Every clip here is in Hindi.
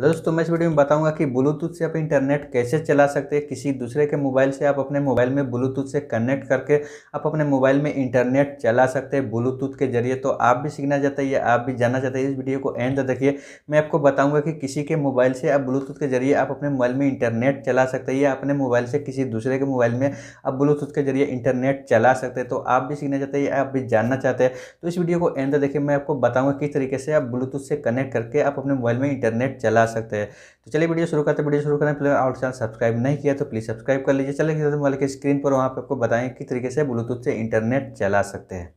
हेलो दोस्तों मैं इस वीडियो में बताऊंगा कि ब्लूटूथ से आप इंटरनेट कैसे चला सकते हैं किसी दूसरे के मोबाइल से आप अपने मोबाइल में ब्लूटूथ से कनेक्ट करके आप अपने मोबाइल में इंटरनेट चला सकते हैं ब्लूटूथ के जरिए तो आप भी सीखना चाहते हैं या आप भी जानना चाहते हैं इस वीडियो को एंड तक देखिए मैं आपको बताऊँगा कि किसी के मोबाइल से आप ब्लूटूथ के जरिए आप अपने मोबाइल में इंटरनेट चला सकते हैं या अपने मोबाइल से किसी दूसरे के मोबाइल में आप ब्लूटूथ के जरिए इंटरनेट चला सकते हैं तो आप भी सीखना चाहते हैं या आप भी जानना चाहते हैं तो इस वीडियो को एंड तक देखिए मैं आपको बताऊँगा किस तरीके से आप ब्लूटूथ से कनेक्ट करके आप अपने मोबाइल में इंटरनेट चला सकते हैं तो चलिए वीडियो शुरू करते हैं वीडियो शुरू करने पहले और चैनल सब्सक्राइब नहीं किया तो प्लीज़ सब्सक्राइब कर लीजिए चलेंगे मोबाइल स्क्रीन पर वहाँ पर आपको बताएं किस तरीके से ब्लूटूथ से इंटरनेट चला सकते हैं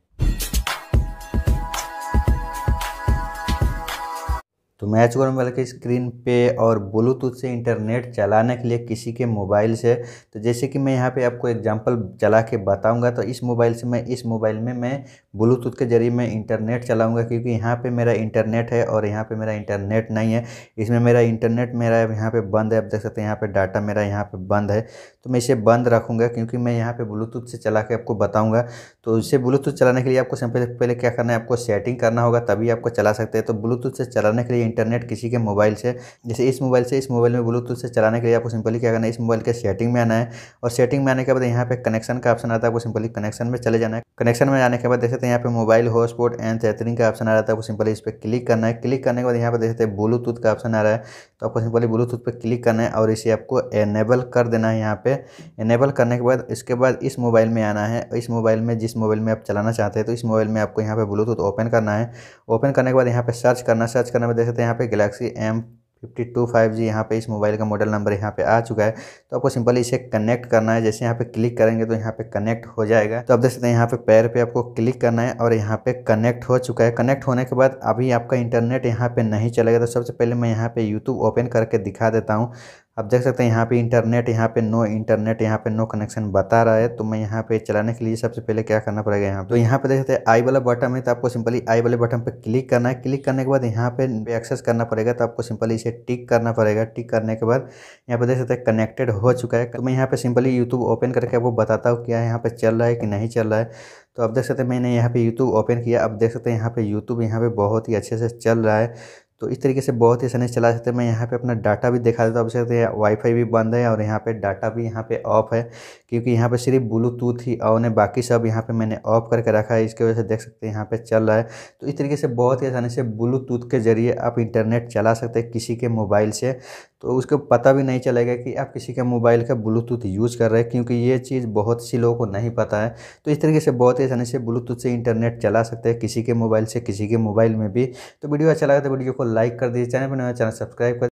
तो मैच गोर मोबाइल के स्क्रीन पे और ब्लूटूथ से इंटरनेट चलाने के लिए किसी के मोबाइल से तो जैसे कि मैं यहाँ पे आपको एग्जांपल चला के बताऊँगा तो इस मोबाइल से मैं इस मोबाइल में मैं ब्लूटूथ के ज़रिए मैं इंटरनेट चलाऊँगा क्योंकि यहाँ पे मेरा इंटरनेट है और यहाँ पे मेरा इंटरनेट नहीं है इसमें मेरा इंटरनेट मेरा यहाँ पर बंद है आप देख सकते हैं यहाँ पर डाटा मेरा यहाँ पर बंद है तो मैं इसे बंद रखूँगा क्योंकि मैं यहाँ पर ब्लूटूथ से चला के आपको बताऊँगा तो इसे ब्लूटूथ चलाने के लिए आपको सबसे पहले क्या करना है आपको सेटिंग करना होगा तभी आपको चला सकते हैं तो ब्लूटूथ से चलाने के लिए इंटरनेट किसी के मोबाइल से जैसे इस मोबाइल से इस मोबाइल में ब्लूटूथ से चलाने के लिए आपको सिंपली क्या करना है इस मोबाइल के सेटिंग में आना है और सेटिंग में आने के बाद यहाँ पे कनेक्शन का ऑप्शन आता है आपको सिंपली कनेक्शन में चले जाना है कनेक्शन में आने के बाद देख सकते हैं यहाँ पे मोबाइल हॉटस्पॉट एंड सेटरिंग का ऑप्शन आ रहा है आपको सिंपली इस पर क्लिक करना है क्लिक करने के बाद यहाँ पर देख सकते हैं ब्लूटूथ का ऑप्शन आ रहा है तो आपको सिंपली ब्लूटूथ पर क्लिक करना है और इसे आपको एनेबल कर देना है यहाँ पे एनेबल करने के बाद इसके बाद इस मोबाइल में आना है इस मोबाइल में जिस मोबाइल में आप चलाना चाहते हैं तो इस मोबाइल में आपको यहाँ पे ब्लूटूथ ओपन करना है ओपन करने के बाद यहाँ पे सर्च करना सर्च करने में देख सकते हैं यहाँ पे Galaxy M fifty two five G यहाँ पर इस मोबाइल का मॉडल नंबर यहाँ पे आ चुका है तो आपको सिंपली इसे कनेक्ट करना है जैसे यहाँ पे क्लिक करेंगे तो यहाँ पे कनेक्ट हो जाएगा तो आप देख सकते हैं यहाँ पे पैर पे आपको क्लिक करना है और यहाँ पे कनेक्ट हो चुका है कनेक्ट होने के बाद अभी आपका इंटरनेट यहाँ पे नहीं चलेगा तो सबसे पहले मैं यहाँ पे यूट्यूब ओपन करके दिखा देता हूँ आप देख सकते हैं यहाँ पे इंटरनेट यहाँ पे नो इंटरनेट यहाँ पे नो कनेक्शन बता रहा है तो मैं यहाँ पे चलाने के लिए सबसे पहले क्या करना पड़ेगा यहाँ तो यहाँ पे देख सकते हैं आई वाला बटन है तो आपको सिंपली आई वाले बटन पे क्लिक करना है क्लिक करने के बाद यहाँ पे एक्सेस करना पड़ेगा तो आपको सिंपली इसे टिक करना पड़ेगा टिक करने के बाद यहाँ पे देख सकते हैं कनेक्टेड हो चुका है तो मैं यहाँ पे सिंपली यूट्यूब ओपन करके आपको बताता हूँ क्या यहाँ पे चल रहा है कि नहीं चल रहा है तो आप देख सकते हैं मैंने यहाँ पे YouTube ओपन किया अब देख सकते हैं यहाँ पे YouTube यहाँ पे बहुत ही अच्छे से चल रहा है तो इस तरीके से बहुत ही आसानी से चला सकते हैं मैं यहाँ पे अपना डाटा भी दिखा देता हूँ आप सकते हैं वाईफाई भी बंद है और यहाँ पे डाटा भी यहाँ पे ऑफ है क्योंकि यहाँ पे सिर्फ ब्लूटूथ ही ऑन है बाकी सब यहाँ पे मैंने ऑफ करके रखा है इसके वजह से देख सकते हैं यहाँ पे चल रहा है तो इस तरीके से बहुत ही आसानी से ब्लूटूथ के जरिए आप इंटरनेट चला सकते हैं किसी के मोबाइल से तो उसको पता भी नहीं चलेगा कि आप किसी के मोबाइल का ब्लूटूथ यूज़ कर रहे हैं क्योंकि ये चीज़ बहुत सी लोगों को नहीं पता है तो इस तरीके से बहुत ही आसानी से ब्लूटूथ से इंटरनेट चला सकते हैं किसी के मोबाइल से किसी के मोबाइल में भी तो वीडियो अच्छा लगा तो वीडियो को लाइक कर दीजिए चैनल पर नया चैनल सब्सक्राइब कर